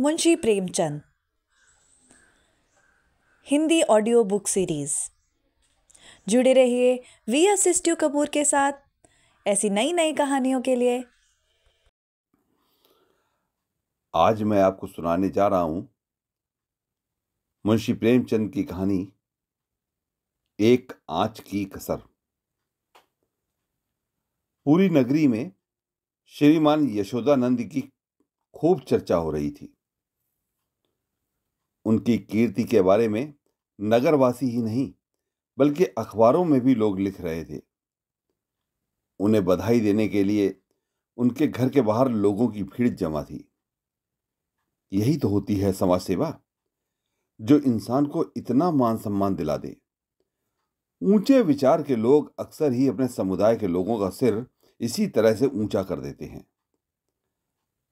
Munshi Premchand Hindi audio book series जुड़े रहिए V S Kapoor के साथ ऐसी नई नई कहानियों के लिए आज मैं आपको सुनाने जा रहा हूं मुंशी प्रेमचंद की कहानी एक आंच की कसर पूरी नगरी में श्रीमान यशोदानंद की खूब चर्चा हो रही थी उनकी कीर्ति के बारे में नगरवासी ही नहीं बल्कि अखबारों में भी लोग लिख रहे थे उन्हें बधाई देने के लिए उनके घर के बाहर लोगों की भीड़ जमा थी यही तो होती है समाज सेवा जो इंसान को इतना मान सम्मान दिला दे ऊंचे विचार के लोग अक्सर ही अपने समुदाय के लोगों का सिर इसी तरह से ऊंचा कर देते हैं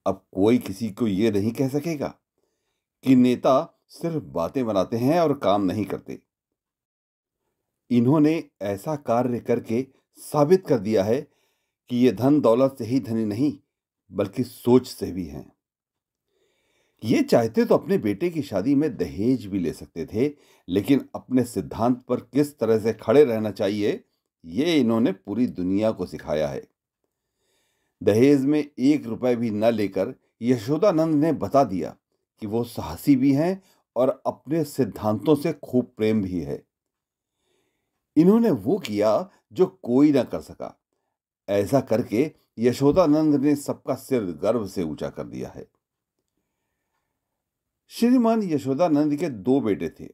अब कोई किसी को यह नहीं कह सकेगा कि नेता सिर्फ बातें बनाते हैं और काम नहीं करते इन्होंने ऐसा कार्य करके साबित कर दिया है कि ये धन दौलत से ही धनी नहीं बल्कि सोच से भी हैं ये चाहते तो अपने बेटे की शादी में दहेज भी ले सकते थे लेकिन अपने सिद्धांत पर किस तरह से खड़े रहना चाहिए ये इन्होंने पूरी दुनिया को सिखाया है दहेज में एक रुपए भी न लेकर यशोदानंद ने बता दिया कि वो साहसी भी हैं और अपने सिद्धांतों से खूब प्रेम भी है इन्होंने वो किया जो कोई ना कर सका ऐसा करके यशोदानंद ने सबका सिर गर्व से ऊंचा कर दिया है श्रीमान यशोदानंद के दो बेटे थे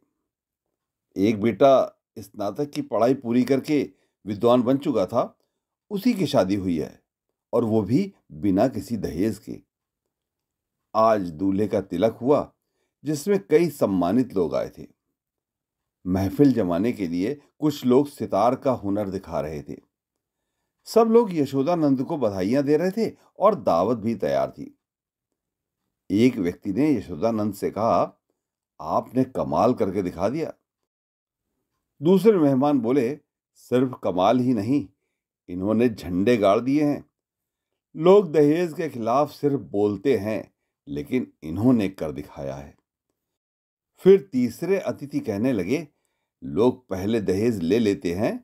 एक बेटा स्नातक की पढ़ाई पूरी करके विद्वान बन चुका था उसी की शादी हुई है और वो भी बिना किसी दहेज के आज दूल्हे का तिलक हुआ जिसमें कई सम्मानित लोग आए थे महफिल जमाने के लिए कुछ लोग सितार का हुनर दिखा रहे थे सब लोग यशोदानंद को बधाइयां दे रहे थे और दावत भी तैयार थी एक व्यक्ति ने यशोदानंद से कहा आपने कमाल करके दिखा दिया दूसरे मेहमान बोले सिर्फ कमाल ही नहीं इन्होंने झंडे गाड़ दिए हैं लोग दहेज के खिलाफ सिर्फ बोलते हैं लेकिन इन्होंने कर दिखाया है फिर तीसरे अतिथि कहने लगे लोग पहले दहेज ले लेते हैं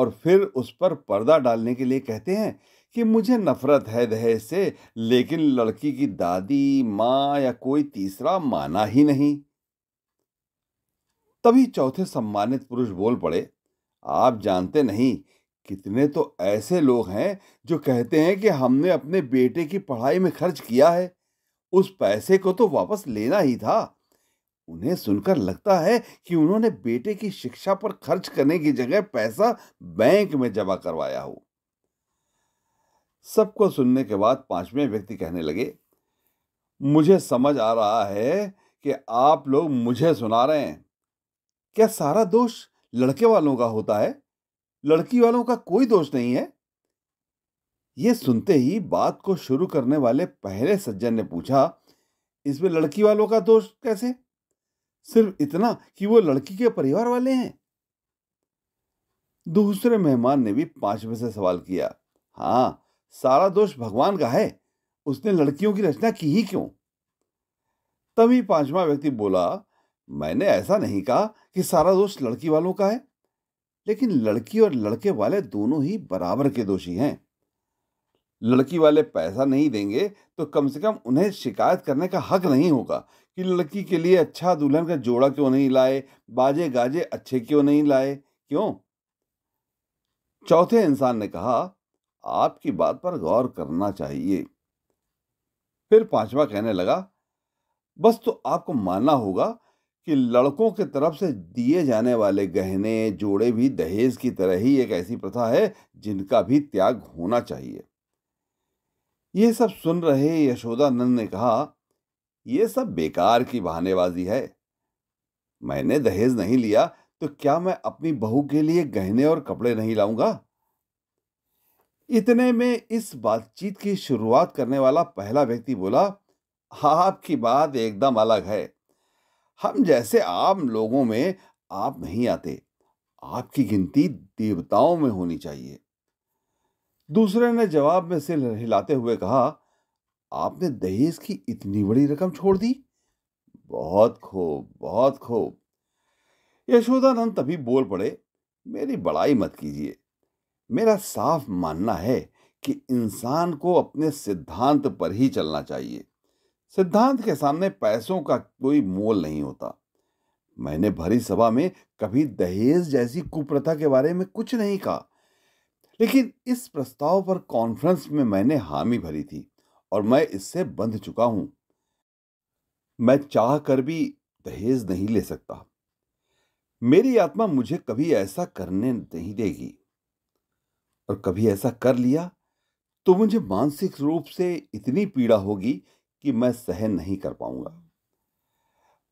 और फिर उस पर पर्दा डालने के लिए कहते हैं कि मुझे नफरत है दहेज से लेकिन लड़की की दादी माँ या कोई तीसरा माना ही नहीं तभी चौथे सम्मानित पुरुष बोल पड़े आप जानते नहीं कितने तो ऐसे लोग हैं जो कहते हैं कि हमने अपने बेटे की पढ़ाई में खर्च किया है उस पैसे को तो वापस लेना ही था उन्हें सुनकर लगता है कि उन्होंने बेटे की शिक्षा पर खर्च करने की जगह पैसा बैंक में जमा करवाया हो सबको सुनने के बाद पांचवें व्यक्ति कहने लगे मुझे समझ आ रहा है कि आप लोग मुझे सुना रहे हैं क्या सारा दोष लड़के वालों का होता है लड़की वालों का कोई दोष नहीं है यह सुनते ही बात को शुरू करने वाले पहले सज्जन ने पूछा इसमें लड़की वालों का दोष कैसे सिर्फ इतना कि वो लड़की के परिवार वाले हैं दूसरे मेहमान ने भी पांचवे से सवाल किया हाँ सारा दोष भगवान का है उसने लड़कियों की रचना की ही क्यों तभी पांचवा व्यक्ति बोला मैंने ऐसा नहीं कहा कि सारा दोष लड़की वालों का है लेकिन लड़की और लड़के वाले दोनों ही बराबर के दोषी हैं लड़की वाले पैसा नहीं देंगे तो कम से कम उन्हें शिकायत करने का हक नहीं होगा कि लड़की के लिए अच्छा दुल्हन का जोड़ा क्यों नहीं लाए बाजे गाजे अच्छे क्यों नहीं लाए क्यों चौथे इंसान ने कहा आपकी बात पर गौर करना चाहिए फिर पांचवा कहने लगा बस तो आपको मानना होगा कि लड़कों के तरफ से दिए जाने वाले गहने जोड़े भी दहेज की तरह ही एक ऐसी प्रथा है जिनका भी त्याग होना चाहिए यह सब सुन रहे यशोदानंद ने कहा ये सब बेकार की बहानेबाजी है मैंने दहेज नहीं लिया तो क्या मैं अपनी बहू के लिए गहने और कपड़े नहीं लाऊंगा इतने में इस बातचीत की शुरुआत करने वाला पहला व्यक्ति बोला आपकी बात एकदम अलग है हम जैसे आम लोगों में आप नहीं आते आपकी गिनती देवताओं में होनी चाहिए दूसरे ने जवाब में सिर हिलाते हुए कहा आपने दहेज की इतनी बड़ी रकम छोड़ दी बहुत खूब बहुत खूब यशोदानंद तभी बोल पड़े मेरी बड़ाई मत कीजिए मेरा साफ मानना है कि इंसान को अपने सिद्धांत पर ही चलना चाहिए सिद्धांत के सामने पैसों का कोई मोल नहीं होता मैंने भरी सभा में कभी दहेज जैसी कुप्रथा के बारे में कुछ नहीं कहा लेकिन इस प्रस्ताव पर कॉन्फ्रेंस में मैंने हामी भरी थी और मैं इससे बंध चुका हूं मैं चाह कर भी दहेज नहीं ले सकता मेरी आत्मा मुझे कभी ऐसा करने नहीं देगी और कभी ऐसा कर लिया तो मुझे मानसिक रूप से इतनी पीड़ा होगी कि मैं सहन नहीं कर पाऊंगा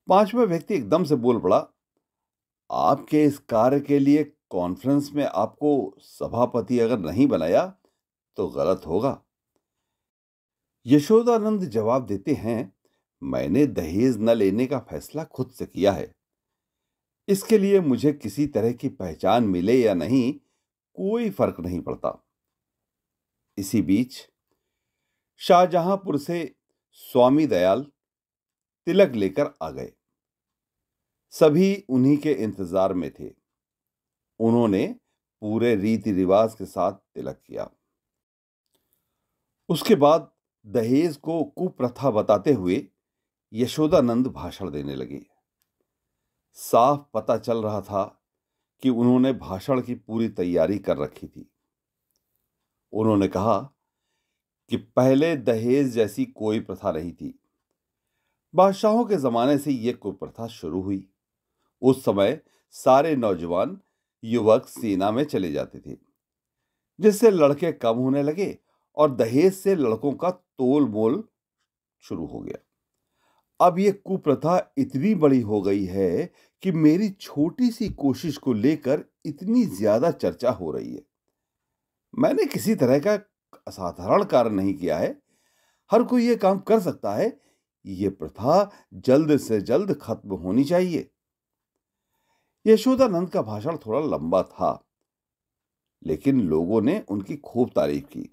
पांचवा व्यक्ति एकदम से बोल पड़ा आपके इस कार्य के लिए कॉन्फ्रेंस में आपको सभापति अगर नहीं बनाया तो गलत होगा यशोदानंद जवाब देते हैं मैंने दहेज न लेने का फैसला खुद से किया है इसके लिए मुझे किसी तरह की पहचान मिले या नहीं कोई फर्क नहीं पड़ता इसी बीच शाहजहांपुर से स्वामी दयाल तिलक लेकर आ गए सभी उन्हीं के इंतजार में थे उन्होंने पूरे रीति रिवाज के साथ तिलक किया उसके बाद दहेज को कुप्रथा बताते हुए यशोदानंद भाषण देने लगे साफ पता चल रहा था कि उन्होंने भाषण की पूरी तैयारी कर रखी थी उन्होंने कहा कि पहले दहेज जैसी कोई प्रथा नहीं थी बादशाहों के ज़माने से यह कुप्रथा शुरू हुई उस समय सारे नौजवान युवक सेना में चले जाते थे जिससे लड़के कम होने लगे और दहेज से लड़कों का तोल मोल शुरू हो गया अब यह कुप्रथा इतनी बड़ी हो गई है कि मेरी छोटी सी कोशिश को लेकर इतनी ज्यादा चर्चा हो रही है मैंने किसी तरह का असाधारण कार्य नहीं किया है हर कोई यह काम कर सकता है यह प्रथा जल्द से जल्द खत्म होनी चाहिए यशोदानंद का भाषण थोड़ा लंबा था लेकिन लोगों ने उनकी खूब तारीफ की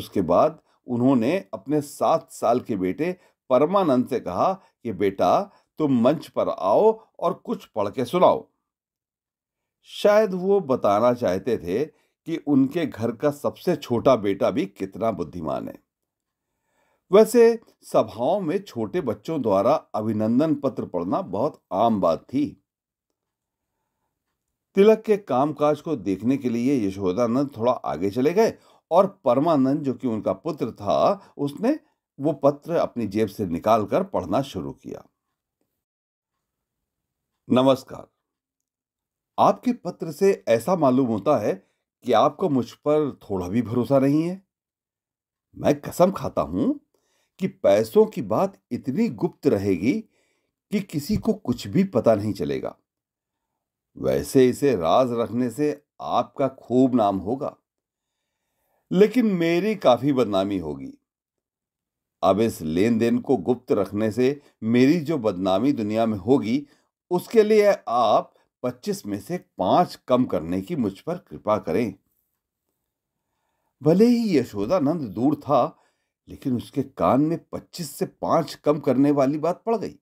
उसके बाद उन्होंने अपने सात साल के बेटे परमानंद से कहा कि बेटा तुम मंच पर आओ और कुछ पढ़ के सुनाओ शायद वो बताना चाहते थे कि उनके घर का सबसे छोटा बेटा भी कितना बुद्धिमान है वैसे सभाओं में छोटे बच्चों द्वारा अभिनंदन पत्र पढ़ना बहुत आम बात थी तिलक के कामकाज को देखने के लिए यशोदानंद थोड़ा आगे चले गए और परमानंद जो कि उनका पुत्र था उसने वो पत्र अपनी जेब से निकालकर पढ़ना शुरू किया नमस्कार आपके पत्र से ऐसा मालूम होता है कि आपको मुझ पर थोड़ा भी भरोसा नहीं है मैं कसम खाता हूं कि पैसों की बात इतनी गुप्त रहेगी कि किसी को कुछ भी पता नहीं चलेगा वैसे इसे राज रखने से आपका खूब नाम होगा लेकिन मेरी काफी बदनामी होगी अब इस लेन देन को गुप्त रखने से मेरी जो बदनामी दुनिया में होगी उसके लिए आप पच्चीस में से पांच कम करने की मुझ पर कृपा करें भले ही यशोदानंद दूर था लेकिन उसके कान में पच्चीस से पांच कम करने वाली बात पड़ गई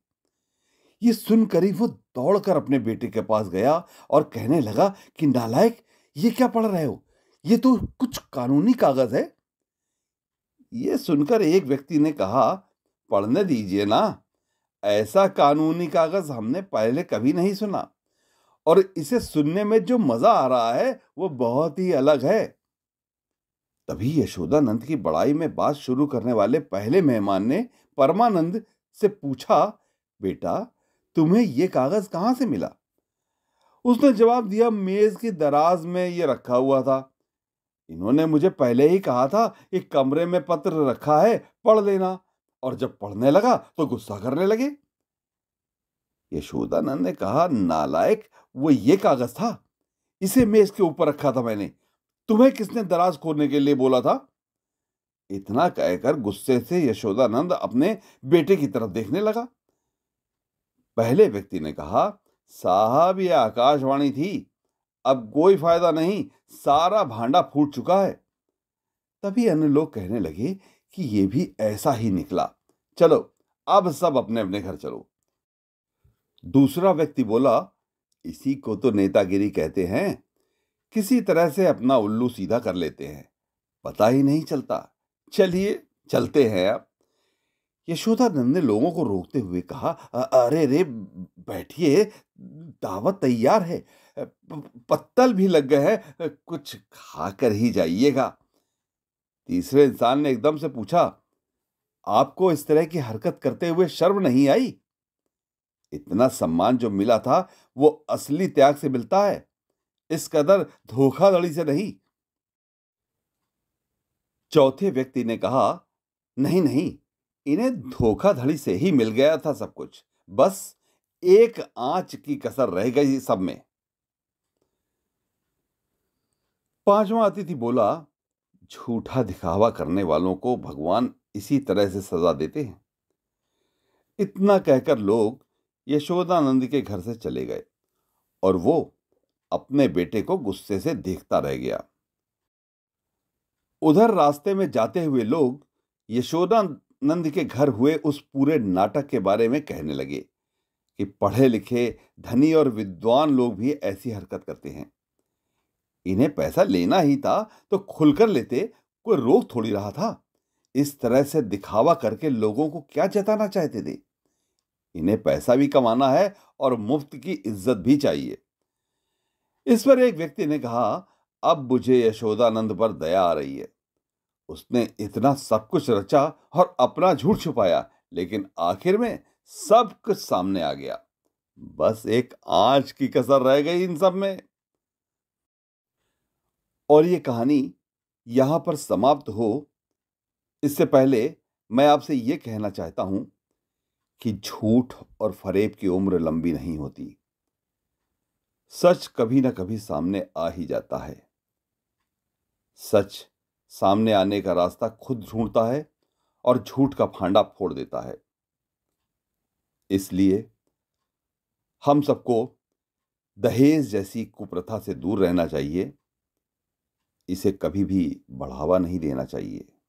ये सुनकर ही वो दौड़कर अपने बेटे के पास गया और कहने लगा कि नालायक ये क्या पढ़ रहे हो ये तो कुछ कानूनी कागज है ये सुनकर एक व्यक्ति ने कहा पढ़ने दीजिए ना ऐसा कानूनी कागज हमने पहले कभी नहीं सुना और इसे सुनने में जो मजा आ रहा है वो बहुत ही अलग है तभी यशोदानंद की बड़ाई में बात शुरू करने वाले पहले मेहमान ने परमानंद से पूछा बेटा तुम्हें ये कागज कहां से मिला उसने जवाब दिया मेज की दराज में ये रखा हुआ था इन्होंने मुझे पहले ही कहा था कि कमरे में पत्र रखा है पढ़ लेना और जब पढ़ने लगा तो गुस्सा करने लगे यशोदानंद ने कहा नालायक वो ये कागज था इसे मेज के ऊपर रखा था मैंने तुम्हें किसने दराज खोलने के लिए बोला था इतना कहकर गुस्से से यशोदानंद अपने बेटे की तरफ देखने लगा पहले व्यक्ति ने कहा साहब यह आकाशवाणी थी अब कोई फायदा नहीं सारा भांडा फूट चुका है तभी अन्य लोग कहने लगे कि ये भी ऐसा ही निकला चलो अब सब अपने अपने घर चलो दूसरा व्यक्ति बोला इसी को तो नेतागिरी कहते हैं किसी तरह से अपना उल्लू सीधा कर लेते हैं पता ही नहीं चलता चलिए चलते हैं अब नंद ने लोगों को रोकते हुए कहा अरे रे बैठिए दावत तैयार है पत्तल भी लग गए हैं कुछ खा कर ही जाइएगा तीसरे इंसान ने एकदम से पूछा आपको इस तरह की हरकत करते हुए शर्म नहीं आई इतना सम्मान जो मिला था वो असली त्याग से मिलता है इस कदर धोखाधड़ी से नहीं चौथे व्यक्ति ने कहा नहीं नहीं इन्हें धोखाधड़ी से ही मिल गया था सब कुछ बस एक आंच की कसर रह गई सब में पांचवा अतिथि बोला झूठा दिखावा करने वालों को भगवान इसी तरह से सजा देते हैं इतना कहकर लोग यशोदानंद के घर से चले गए और वो अपने बेटे को गुस्से से देखता रह गया उधर रास्ते में जाते हुए लोग यशोदानंद के घर हुए उस पूरे नाटक के बारे में कहने लगे कि पढ़े लिखे धनी और विद्वान लोग भी ऐसी हरकत करते हैं इन्हें पैसा लेना ही था तो खुलकर लेते कोई रोक थोड़ी रहा था इस तरह से दिखावा करके लोगों को क्या जताना चाहते थे इन्हें पैसा भी कमाना है और मुफ्त की इज्जत भी चाहिए इस पर एक व्यक्ति ने कहा अब मुझे यशोदानंद पर दया आ रही है उसने इतना सब कुछ रचा और अपना झूठ छुपाया लेकिन आखिर में सब कुछ सामने आ गया बस एक आज की कसर रह गई इन सब में और ये कहानी यहाँ पर समाप्त हो इससे पहले मैं आपसे ये कहना चाहता हूँ कि झूठ और फरेब की उम्र लंबी नहीं होती सच कभी ना कभी सामने आ ही जाता है सच सामने आने का रास्ता खुद ढूंढता है और झूठ का फांडा फोड़ देता है इसलिए हम सबको दहेज जैसी कुप्रथा से दूर रहना चाहिए इसे कभी भी बढ़ावा नहीं देना चाहिए